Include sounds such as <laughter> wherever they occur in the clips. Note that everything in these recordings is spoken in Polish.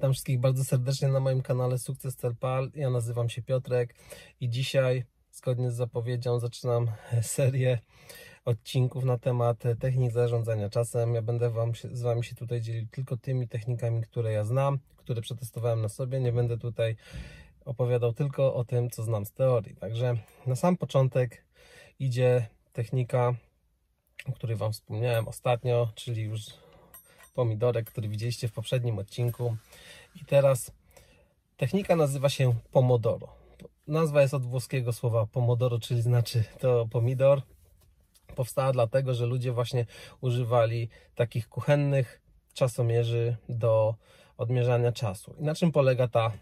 Witam wszystkich bardzo serdecznie na moim kanale Sukces.pl. Ja nazywam się Piotrek i dzisiaj, zgodnie z zapowiedzią, zaczynam <laughs> serię odcinków na temat technik zarządzania czasem. Ja będę wam się, z Wami się tutaj dzielił tylko tymi technikami, które ja znam, które przetestowałem na sobie. Nie będę tutaj opowiadał tylko o tym, co znam z teorii. Także na sam początek idzie technika, o której Wam wspomniałem ostatnio, czyli już pomidorek, który widzieliście w poprzednim odcinku. I teraz technika nazywa się pomodoro. Nazwa jest od włoskiego słowa pomodoro, czyli znaczy to pomidor. Powstała dlatego, że ludzie właśnie używali takich kuchennych czasomierzy do odmierzania czasu. I na czym polega ta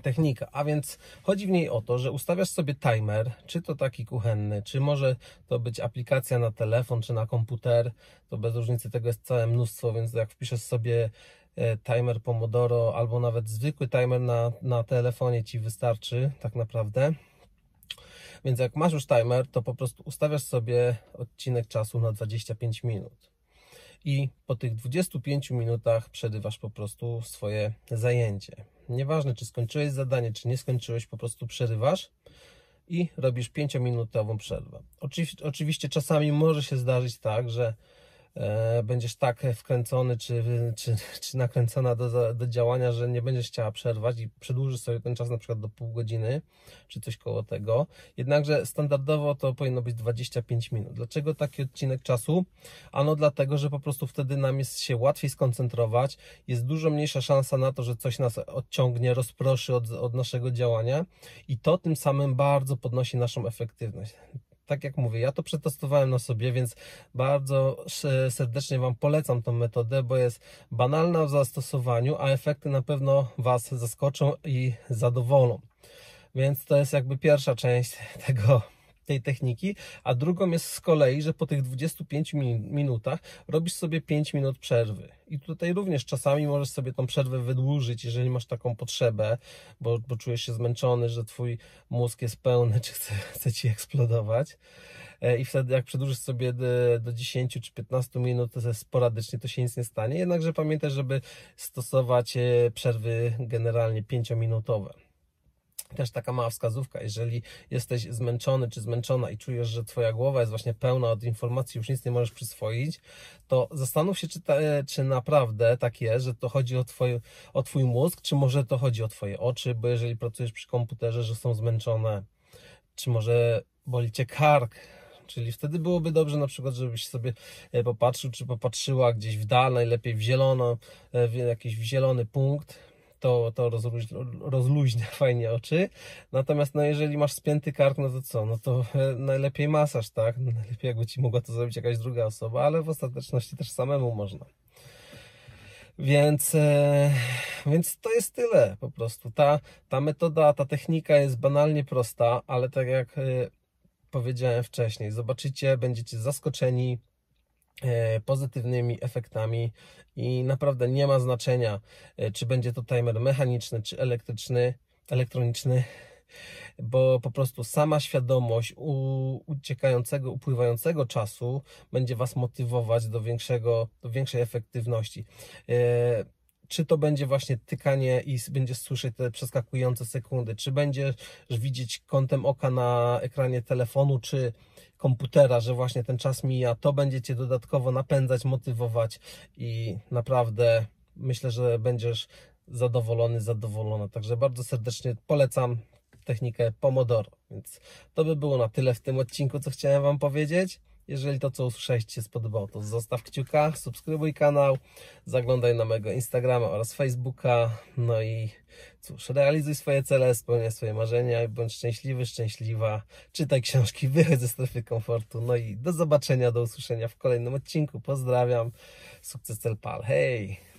technika, a więc chodzi w niej o to, że ustawiasz sobie timer, czy to taki kuchenny, czy może to być aplikacja na telefon, czy na komputer, to bez różnicy tego jest całe mnóstwo, więc jak wpiszesz sobie e, timer Pomodoro albo nawet zwykły timer na, na telefonie Ci wystarczy tak naprawdę. Więc jak masz już timer, to po prostu ustawiasz sobie odcinek czasu na 25 minut i po tych 25 minutach przerywasz po prostu swoje zajęcie. Nieważne, czy skończyłeś zadanie, czy nie skończyłeś, po prostu przerywasz i robisz 5-minutową przerwę. Oczywiście czasami może się zdarzyć tak, że E, będziesz tak wkręcony czy, czy, czy nakręcona do, do działania, że nie będziesz chciała przerwać i przedłużysz sobie ten czas na przykład do pół godziny czy coś koło tego. Jednakże standardowo to powinno być 25 minut. Dlaczego taki odcinek czasu? Ano dlatego, że po prostu wtedy nam jest się łatwiej skoncentrować, jest dużo mniejsza szansa na to, że coś nas odciągnie, rozproszy od, od naszego działania i to tym samym bardzo podnosi naszą efektywność tak jak mówię, ja to przetestowałem na sobie, więc bardzo serdecznie Wam polecam tą metodę, bo jest banalna w zastosowaniu, a efekty na pewno Was zaskoczą i zadowolą. Więc to jest jakby pierwsza część <laughs> tego tej techniki, a drugą jest z kolei, że po tych 25 minutach robisz sobie 5 minut przerwy. I tutaj również czasami możesz sobie tą przerwę wydłużyć, jeżeli masz taką potrzebę, bo, bo czujesz się zmęczony, że twój mózg jest pełny, <laughs> czy chce, chce ci eksplodować. E, I wtedy, jak przedłużysz sobie e, do, 10 czy 15 minut sporadycznie, to się nic nie stanie. Jednakże pamiętaj, żeby stosować e, przerwy generalnie 5-minutowe też taka mała wskazówka, jeżeli jesteś zmęczony czy zmęczona i czujesz, że twoja głowa jest właśnie pełna od informacji, już nic nie możesz przyswoić, to zastanów się, czy, czy naprawdę tak jest, że to chodzi o, twoje, o twój mózg, czy może to chodzi o twoje oczy, bo jeżeli pracujesz przy komputerze, że są zmęczone, czy może boli cię kark, Czyli wtedy byłoby dobrze na przykład, żebyś sobie e, popatrzył, czy popatrzyła gdzieś w dal, najlepiej w zielono, e, w jakiś zielony punkt, to, to rozluźnia, rozluźnia <laughs> fajnie oczy. Natomiast no, jeżeli masz spięty kark, no to co? No to e, najlepiej masaż, tak? No, najlepiej jakby ci mogła to zrobić jakaś druga osoba, ale w ostateczności też samemu można. Więc, e, więc to jest tyle po prostu. Ta, ta metoda, ta technika jest banalnie prosta, ale tak jak e, powiedziałem wcześniej, zobaczycie, będziecie zaskoczeni E, pozytywnymi efektami i naprawdę nie ma znaczenia, e, czy będzie to timer mechaniczny, czy elektryczny, elektroniczny, bo po prostu sama świadomość uciekającego, upływającego czasu będzie Was motywować do, większego, do większej efektywności. E, czy to będzie właśnie tykanie i będziesz słyszeć te przeskakujące sekundy, czy będziesz widzieć kątem oka na ekranie telefonu, czy komputera, że właśnie ten czas mija, to będzie Cię dodatkowo napędzać, motywować i naprawdę myślę, że będziesz zadowolony, zadowolona. Także bardzo serdecznie polecam technikę Pomodoro. Więc to by było na tyle w tym odcinku, co chciałem Wam powiedzieć. Jeżeli to, co usłyszałeś się spodobało, to zostaw kciuka, subskrybuj kanał, zaglądaj na mojego Instagrama oraz Facebooka. No i cóż, realizuj swoje cele, spełniaj swoje marzenia bądź szczęśliwy, szczęśliwa. Czytaj książki, wychodź ze strefy komfortu. No i do zobaczenia, do usłyszenia w kolejnym odcinku. Pozdrawiam. Sukces Cel Pal. Hej!